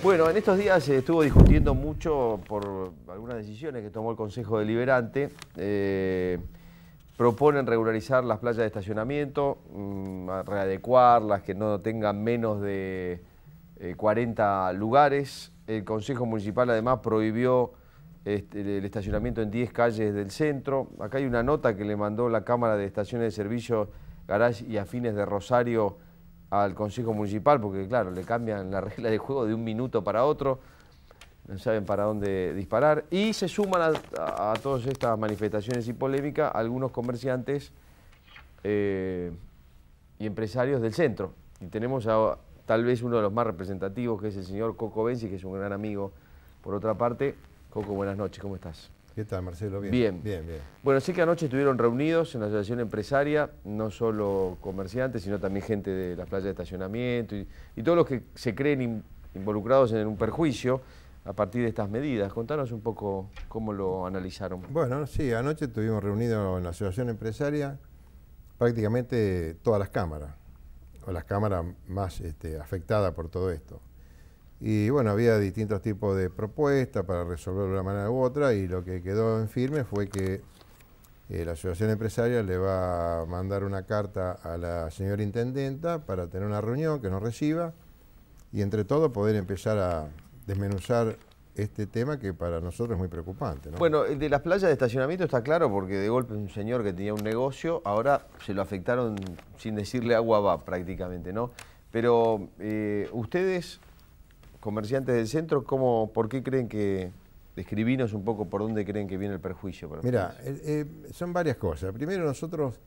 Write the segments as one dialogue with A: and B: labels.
A: Bueno, en estos días se estuvo discutiendo mucho por algunas decisiones que tomó el Consejo Deliberante. Eh, proponen regularizar las playas de estacionamiento, mm, readecuar readecuarlas, que no tengan menos de 40 eh, lugares. El Consejo Municipal además prohibió este, el estacionamiento en 10 calles del centro. Acá hay una nota que le mandó la Cámara de Estaciones de Servicio Garage y Afines de Rosario al Consejo Municipal, porque claro, le cambian la regla de juego de un minuto para otro, no saben para dónde disparar, y se suman a, todas estas manifestaciones y polémica algunos comerciantes eh, y empresarios del centro. Y tenemos a, tal vez uno de los más representativos, que es el señor Coco Benzi, que es un gran amigo. Por otra parte, Coco, buenas noches, ¿cómo estás?
B: ¿Qué tal, Marcelo? Bien. Bien. bien,
A: Bueno, sé que anoche estuvieron reunidos en la Asociación Empresaria, no solo comerciantes, sino también gente de las playas de estacionamiento y, todos los que se creen involucrados en un perjuicio a partir de estas medidas. Contanos un poco cómo lo analizaron.
B: Bueno, sí, anoche estuvimos reunidos en la Asociación Empresaria prácticamente todas las cámaras, o las cámaras más este, afectadas por todo esto. Y bueno, había distintos tipos de propuestas para resolverlo de una manera u otra y lo que quedó en firme fue que eh, la asociación empresaria le va a mandar una carta a la señora intendenta para tener una reunión que nos reciba y entre todo poder empezar a desmenuzar este tema que para nosotros es muy preocupante.
A: Bueno, el de las playas de estacionamiento está claro porque de golpe un señor que tenía un negocio, ahora se lo afectaron sin decirle agua va prácticamente, ¿no? Pero eh, ustedes comerciantes del centro, ¿cómo, ¿por qué creen que, describinos un poco por dónde creen que viene el perjuicio? Para Mira,
B: eh, eh, son varias cosas. Primero nosotros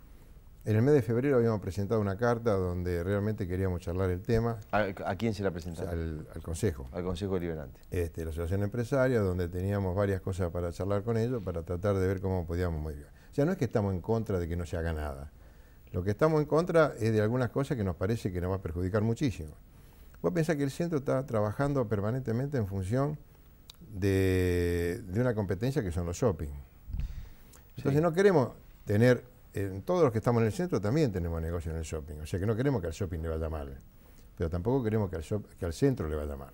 B: en el mes de febrero habíamos presentado una carta donde realmente queríamos charlar el tema. ¿A, quién se la presentaron? Al, Consejo. Al Consejo Deliberante. Este, la Asociación Empresaria, donde teníamos varias cosas para charlar con ellos, para tratar de ver cómo podíamos modificar. O sea, no es que estamos en contra de que no se haga nada. Lo que estamos en contra es de algunas cosas que nos parece que nos va a perjudicar muchísimo. Vos pensás que el centro está trabajando permanentemente en función de, una competencia que son los shopping. Entonces no queremos tener, en todos los que estamos en el centro también tenemos negocio en el shopping, o sea que no queremos que al shopping le vaya mal, pero tampoco queremos que al, centro le vaya mal.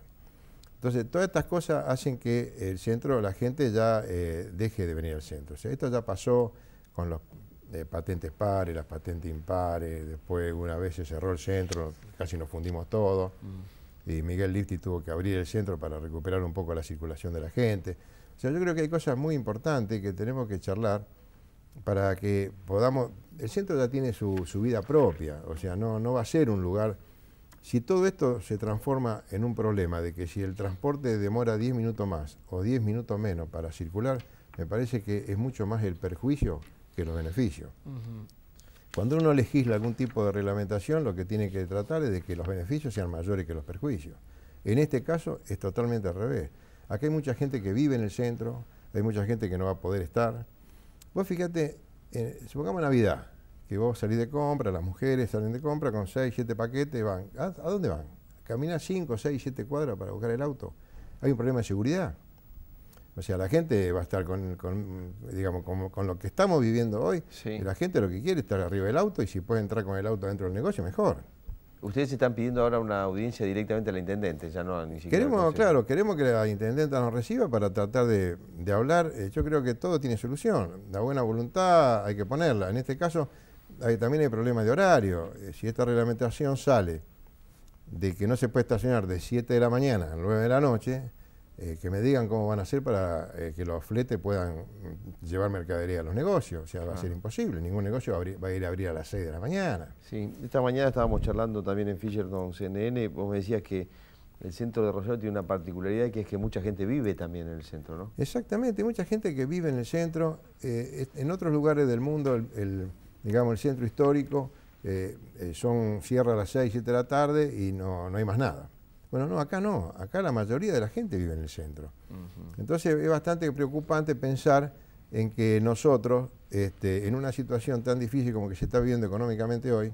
B: Entonces, todas estas cosas hacen que el centro, la gente ya eh, deje de venir al centro. O sea, esto ya pasó con los de patentes pares, las patentes impares, después una vez se cerró el centro, casi nos fundimos todos, mm. y Miguel Lifti tuvo que abrir el centro para recuperar un poco la circulación de la gente. O sea, yo creo que hay cosas muy importantes que tenemos que charlar para que podamos... El centro ya tiene su, vida propia, o sea, no, no va a ser un lugar... Si todo esto se transforma en un problema de que si el transporte demora 10 minutos más o 10 minutos menos para circular, me parece que es mucho más el perjuicio que los beneficios. Cuando uno legisla algún tipo de reglamentación, lo que tiene que tratar es de que los beneficios sean mayores que los perjuicios. En este caso es totalmente al revés. Aquí hay mucha gente que vive en el centro, hay mucha gente que no va a poder estar. Vos fíjate, eh, supongamos Navidad, que vos salís de compra, las mujeres salen de compra con seis, siete paquetes, van. ¿A, dónde van? Caminas cinco, seis, siete cuadras para buscar el auto. Hay un problema de seguridad. O sea, la gente va a estar con, digamos, con, lo que estamos viviendo hoy. la gente lo que quiere es estar arriba del auto y si puede entrar con el auto dentro del negocio, mejor.
A: Ustedes están pidiendo ahora una audiencia directamente a la intendente, ya no ni siquiera.
B: Queremos, claro, queremos que la intendenta nos reciba para tratar de, hablar. Eh, yo creo que todo tiene solución. La buena voluntad hay que ponerla. En este caso, también hay problemas de horario. Eh, si esta reglamentación sale de que no se puede estacionar de 7 de la mañana a 9 de la noche, eh, que me digan cómo van a hacer para eh, que los fletes puedan mm, llevar mercadería a los negocios. O sea, va a ser imposible. Ningún negocio va a, ir a abrir a las 6 de la mañana. Sí, esta mañana estábamos charlando también en Fisherton CNN. Vos me decías que el centro de Rosario tiene
A: una particularidad que es que mucha gente vive también en el centro, ¿no?
B: Exactamente, mucha gente que vive en el centro. Eh, en otros lugares del mundo, digamos, el centro histórico, son cierra a las 6, 7 de la tarde y no hay más nada. Bueno, no, acá no, acá la mayoría de la gente vive en el centro. Entonces es bastante preocupante pensar en que nosotros, este, en una situación tan difícil como que se está viviendo económicamente hoy,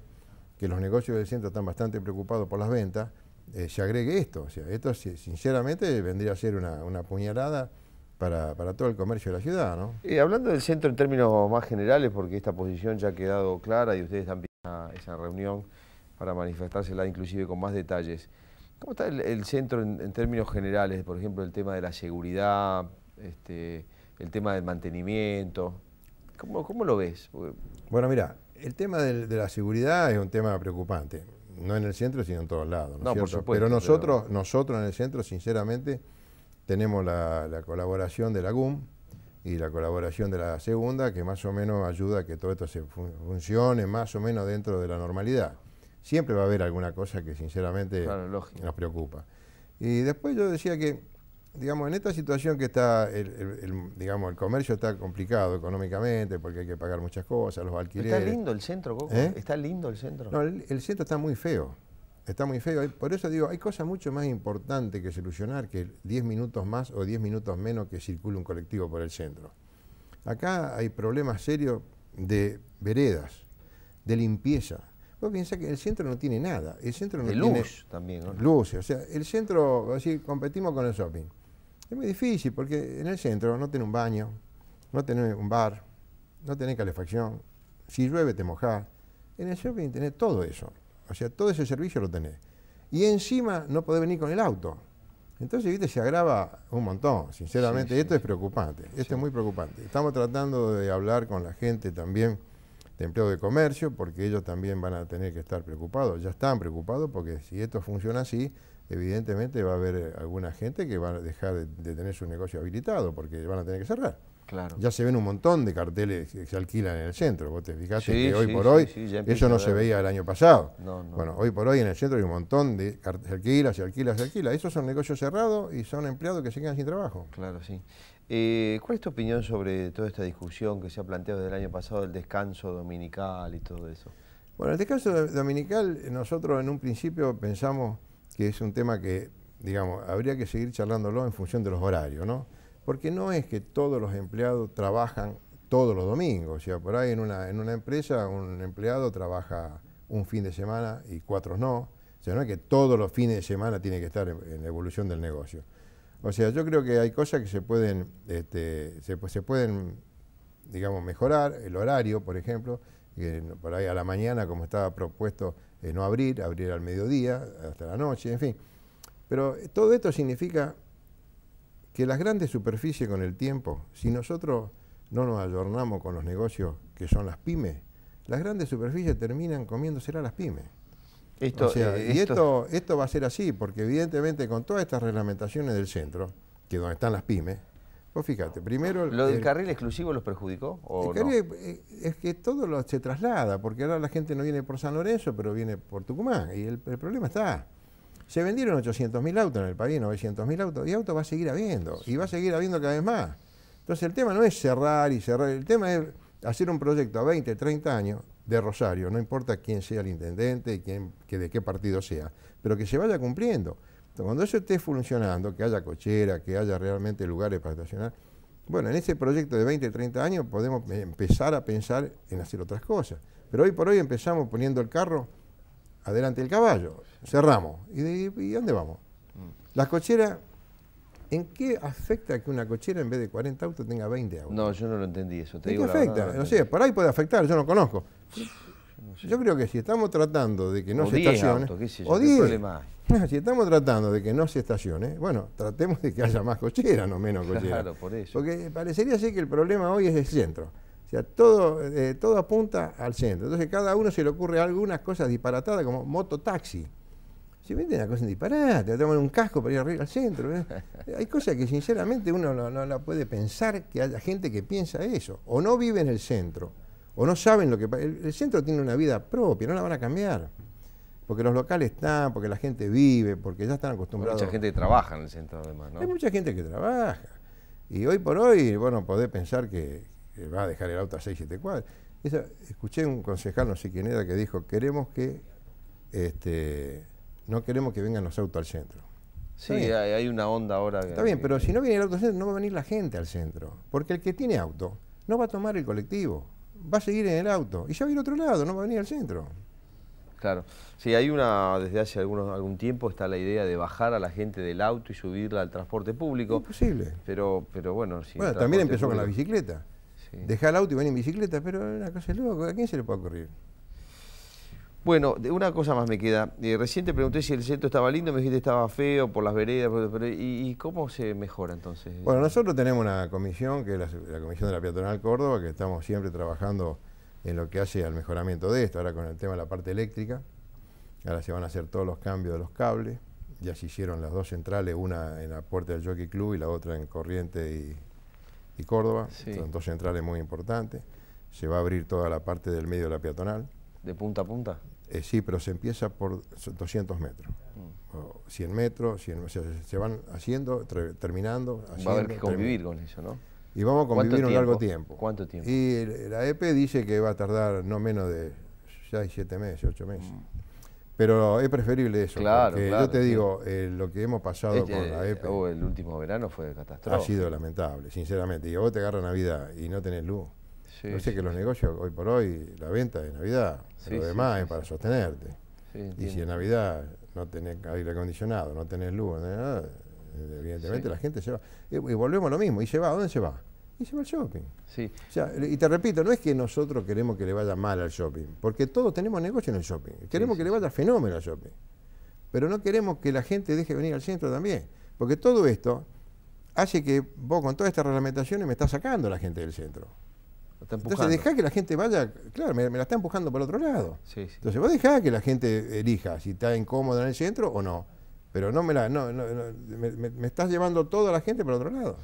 B: que los negocios del centro están bastante preocupados por las ventas, eh, se agregue esto. O sea, esto sinceramente vendría a ser una, puñalada para, todo el comercio de la ciudad, ¿no? hablando
A: del centro en términos más generales, porque esta posición ya ha quedado clara y ustedes también a esa reunión para manifestársela inclusive con más detalles. ¿Cómo está el, centro en, términos generales? Por ejemplo, el tema de la seguridad, este, el tema del mantenimiento.
B: ¿Cómo, lo ves? Bueno, mira, el tema de la seguridad es un tema preocupante. No en el centro, sino en todos lados. No, por supuesto, pero nosotros, nosotros en el centro, sinceramente, tenemos la, colaboración de la GUM, y la colaboración de la segunda, que más o menos ayuda a que todo esto se funcione más o menos dentro de la normalidad siempre va a haber alguna cosa que sinceramente nos preocupa. Y después yo decía que, digamos, en esta situación que está, el, digamos, el comercio está complicado económicamente porque hay que pagar muchas cosas, los alquileres. Está lindo el centro, ¿Eh? Está lindo el centro. No, el, centro está muy feo. Está muy feo. Por eso digo, hay cosas mucho más importantes que solucionar que 10 minutos más o 10 minutos menos que circule un colectivo por el centro. Acá hay problemas serios de veredas, de limpieza, Vos que el centro no tiene nada. El centro no tiene luz también. ¿no? O sea, el centro, así competimos con el shopping. Es muy difícil porque en el centro no tiene un baño, no tiene un bar, no tiene calefacción. Si llueve te mojas En el shopping tenés todo eso. O sea, todo ese servicio lo tenés. Y encima no podés venir con el auto. Entonces, viste, se agrava un montón, sinceramente. esto es preocupante, esto es muy preocupante. Estamos tratando de hablar con la gente también de empleo de comercio, porque ellos también van a tener que estar preocupados, ya están preocupados, porque si esto funciona así, evidentemente va a haber eh, alguna gente que va a dejar de, de tener su negocio habilitado, porque van a tener que cerrar. Ya se ven un montón de carteles que se alquilan en el centro. Vos te fijaste que hoy por hoy eso no se veía el año pasado. Bueno, hoy por hoy en el centro hay un montón de carteles, se alquila, se alquila, se alquila. Esos son negocios cerrados y son empleados que se quedan sin trabajo. Claro, sí. Eh, ¿Cuál es tu opinión sobre toda esta
A: discusión que se ha planteado desde el año pasado del descanso dominical y todo eso?
B: Bueno, el descanso dominical nosotros en un principio pensamos que es un tema que, digamos, habría que seguir charlándolo en función de los horarios, ¿no? porque no es que todos los empleados trabajan todos los domingos, o sea, por ahí en una, en una empresa un empleado trabaja un fin de semana y cuatro no, o sea, no es que todos los fines de semana tiene que estar en, evolución del negocio. O sea, yo creo que hay cosas que se pueden, este, se, pueden, digamos, mejorar, el horario, por ejemplo, por ahí a la mañana, como estaba propuesto, eh, no abrir, abrir al mediodía, hasta la noche, en fin. Pero todo esto significa que las grandes superficies con el tiempo, si nosotros no nos adornamos con los negocios que son las pymes, las grandes superficies terminan comiéndoselas a las pymes. Esto, eh, y esto, esto va a ser así, porque evidentemente con todas estas reglamentaciones del centro, que donde están las pymes, Pues fíjate, primero... ¿Lo del carril
A: exclusivo los perjudicó? O el carril, eh,
B: es, que todo lo, se traslada, porque ahora la gente no viene por San Lorenzo, pero viene por Tucumán, y el problema está. Se vendieron 800.000 autos en el país, 900.000 autos, y autos va a seguir habiendo, y va a seguir habiendo cada vez más. Entonces el tema no es cerrar y cerrar, el tema es hacer un proyecto a 20, 30 años de Rosario, no importa quién sea el intendente quién, que de qué partido sea, pero que se vaya cumpliendo. cuando eso esté funcionando, que haya cochera, que haya realmente lugares para estacionar, bueno, en ese proyecto de 20, 30 años podemos empezar a pensar en hacer otras cosas. Pero hoy por hoy empezamos poniendo el carro adelante el caballo, cerramos. ¿Y, dónde vamos? Mm. Las cocheras, ¿en qué afecta que una cochera en vez de 40 autos tenga 20 autos?
A: No, yo no lo entendí
B: eso. Te ¿En qué afecta? No, sé, por ahí puede afectar, yo no conozco. Yo creo que si estamos tratando de que no se estacione. si estamos tratando de que no se estacione, bueno, tratemos de que haya más cochera no menos cocheras. Claro, por eso. Porque parecería así que el problema hoy es el centro todo, eh, todo apunta al centro. Entonces cada uno se le ocurre algunas cosas disparatadas como mototaxi. Se vende una cosa disparada, te toman un casco para ir arriba al centro. ¿eh? Hay cosas que sinceramente uno no, la puede pensar que haya gente que piensa eso. O no vive en el centro, o no saben lo que el, el centro tiene una vida propia, no la van a cambiar. Porque los locales están, porque la gente vive, porque ya están acostumbrados. Hay mucha gente que trabaja en el centro además, ¿no? Hay mucha gente que trabaja. Y hoy por hoy, bueno, podés pensar que, va a dejar el auto a 6, 7 cuadras. escuché un concejal, no sé quién era, que dijo, queremos que, este, no queremos que vengan los autos al centro. Sí, hay, una onda ahora. Que, Está bien, pero si no viene el auto al centro, no va a venir la gente al centro. Porque el que tiene auto no va a tomar el colectivo, va a seguir en el auto. Y ya va a ir a otro lado, no va a venir al centro.
A: Claro. Sí, hay una, desde hace algunos, algún tiempo está la idea de bajar a la gente del auto y subirla al transporte público. Imposible. Pero, pero bueno, si Bueno, también empezó con la bicicleta
B: deja el auto y ven en bicicleta, pero una cosa loco, ¿a quién se le puede ocurrir? Bueno,
A: una cosa más me queda. Eh, recién pregunté si el centro estaba lindo, me dijiste estaba feo por las veredas, ¿y, cómo se mejora entonces? Bueno,
B: nosotros tenemos una comisión, que es la, Comisión de la Peatonal Córdoba, que estamos siempre trabajando en lo que hace al mejoramiento de esto, ahora con el tema de la parte eléctrica. Ahora se van a hacer todos los cambios de los cables. Ya se hicieron las dos centrales, una en la puerta del Jockey Club y la otra en Corriente y y Córdoba, son dos centrales muy importantes. Se va a abrir toda la parte del medio de la peatonal. ¿De punta a punta? Eh, sí, pero se empieza por 200 metros. 100 mm. metros, 100, se, van haciendo, terminando. va a haber que convivir con eso, ¿no? Y vamos a convivir un largo tiempo. ¿Cuánto tiempo? Y la EPE dice que va a tardar no menos de 6, 7 meses, 8 meses. Mm. Pero es preferible eso. Yo te digo, eh, lo que hemos pasado este, con la época, eh, e oh, el último verano fue catastrófico. Ha sido lamentable, sinceramente. Y vos te agarras Navidad y no tenés luz. No sé que los negocios, hoy por hoy, la venta de Navidad, lo demás es para sostenerte. y si en Navidad no tenés aire acondicionado, no tenés luz, evidentemente la gente se va. Y, y volvemos a lo mismo. ¿Y se va? dónde se va? y shopping. Sí. y te repito, no es que nosotros queremos que le vaya mal al shopping, porque todos tenemos negocio en el shopping. Queremos que le vaya fenómeno al shopping. Pero no queremos que la gente deje venir al centro también, porque todo esto hace que vos con todas estas reglamentaciones me estás sacando la gente del centro. Entonces dejá que la gente vaya, claro, me, la está empujando por otro lado. Entonces vos dejá que la gente elija si está incómoda en el centro o no. Pero no me la, no, no, me, me, estás llevando toda la gente por otro lado.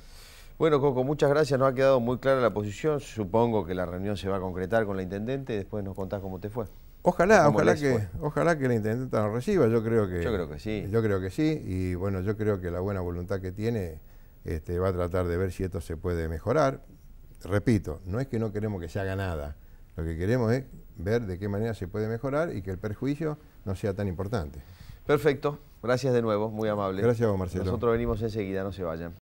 B: Bueno, Coco, muchas gracias. Nos ha quedado muy clara la posición. Supongo que la reunión se va a concretar con la intendente después nos contás cómo te fue. Ojalá, ojalá que, ojalá que la intendente nos reciba. Yo creo que, yo creo que sí. Yo creo que sí. Y bueno, yo creo que la buena voluntad que tiene este, va a tratar de ver si esto se puede mejorar. Repito, no es que no queremos que se haga nada. Lo que queremos es ver de qué manera se puede mejorar y que el perjuicio no sea tan importante.
A: Perfecto. Gracias de nuevo. Muy amable. Gracias Marcelo. Nosotros venimos enseguida. No se vayan.